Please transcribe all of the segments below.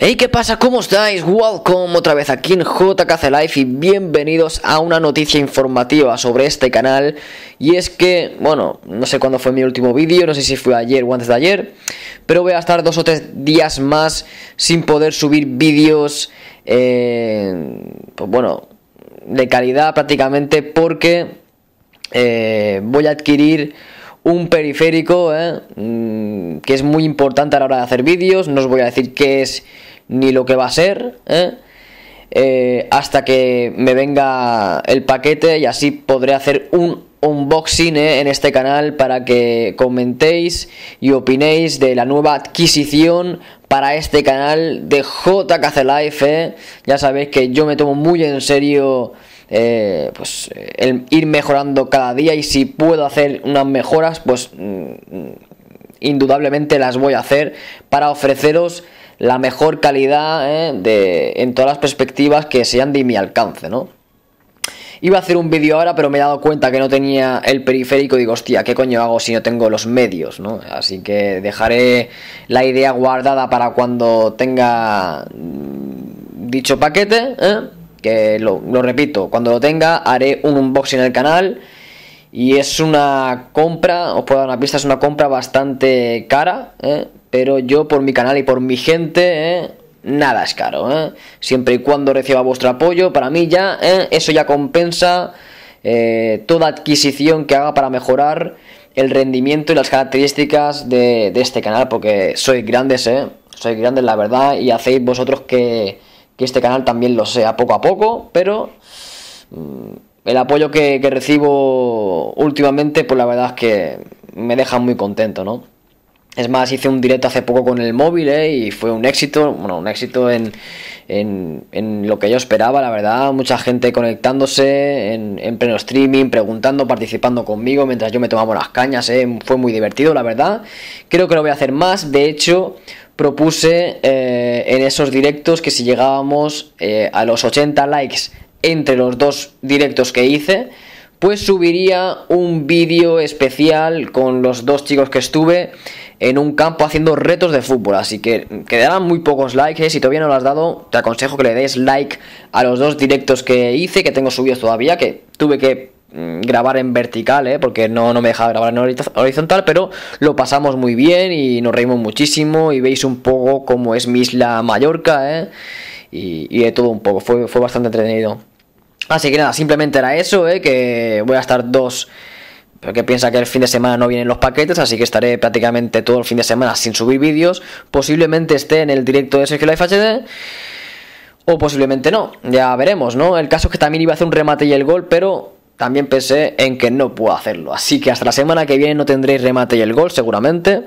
Hey, ¿qué pasa? ¿Cómo estáis? Welcome otra vez aquí en JKC Life y bienvenidos a una noticia informativa sobre este canal. Y es que, bueno, no sé cuándo fue mi último vídeo, no sé si fue ayer o antes de ayer, pero voy a estar dos o tres días más sin poder subir vídeos, eh, pues bueno, de calidad prácticamente porque eh, voy a adquirir un periférico eh, mm, que es muy importante a la hora de hacer vídeos, no os voy a decir qué es ni lo que va a ser, ¿eh? Eh, hasta que me venga el paquete y así podré hacer un unboxing ¿eh? en este canal para que comentéis y opinéis de la nueva adquisición para este canal de JKC Life. Ya sabéis que yo me tomo muy en serio. pues el ir mejorando cada día y si puedo hacer unas mejoras pues mm, mm, indudablemente las voy a hacer para ofreceros la mejor calidad ¿eh? de, en todas las perspectivas que sean de mi alcance, ¿no? Iba a hacer un vídeo ahora, pero me he dado cuenta que no tenía el periférico. Digo, hostia, ¿qué coño hago si no tengo los medios? Así que dejaré la idea guardada para cuando tenga mm, dicho paquete. ¿eh? Que lo, lo repito, cuando lo tenga haré un unboxing en el canal y es una compra, os puedo dar una pista, es una compra bastante cara, ¿eh? pero yo por mi canal y por mi gente, ¿eh? nada es caro. ¿eh? Siempre y cuando reciba vuestro apoyo, para mí ya, ¿eh? eso ya compensa toda adquisición que haga para mejorar el rendimiento y las características de, de este canal, porque sois grandes, ¿eh? sois grandes la verdad, y hacéis vosotros que, que este canal también lo sea poco a poco, pero... Mm, el apoyo que, recibo últimamente, pues la verdad es que me deja muy contento, ¿no? Es más, hice un directo hace poco con el móvil ¿eh? y fue un éxito, bueno, un éxito en, lo que yo esperaba, la verdad. Mucha gente conectándose en, pleno streaming, preguntando, participando conmigo mientras yo me tomaba las cañas, ¿eh? fue muy divertido, la verdad. Creo que lo voy a hacer más, de hecho, propuse eh, en esos directos que si llegábamos eh, a los 80 likes entre los dos directos que hice, pues subiría un vídeo especial con los dos chicos que estuve en un campo haciendo retos de fútbol. Así que quedarán muy pocos likes. ¿eh? Si todavía no lo has dado, te aconsejo que le des like a los dos directos que hice, que tengo subidos todavía, que tuve que mm, grabar en vertical, ¿eh? porque no, no me dejaba grabar en horizontal, pero lo pasamos muy bien y nos reímos muchísimo y veis un poco cómo es mi isla Mallorca. ¿eh? y, de todo un poco. Fue, bastante entretenido. Así que nada, simplemente era eso, eh, que voy a estar dos porque piensa que el fin de semana no vienen los paquetes, así que estaré prácticamente todo el fin de semana sin subir vídeos. Posiblemente esté en el directo de Sergio Life HD. O posiblemente no, ya veremos, ¿no? El caso es que también iba a hacer un remate y el gol, pero también pensé en que no puedo hacerlo. Así que hasta la semana que viene no tendréis remate y el gol, seguramente.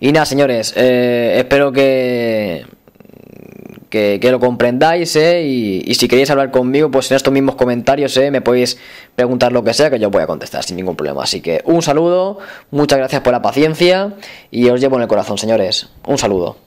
Y nada, señores, eh, espero que que, lo comprendáis, ¿eh? Y, y, si queréis hablar conmigo, pues en estos mismos comentarios, ¿eh? Me podéis preguntar lo que sea, que yo voy a contestar sin ningún problema. Así que un saludo, muchas gracias por la paciencia y os llevo en el corazón, señores. Un saludo.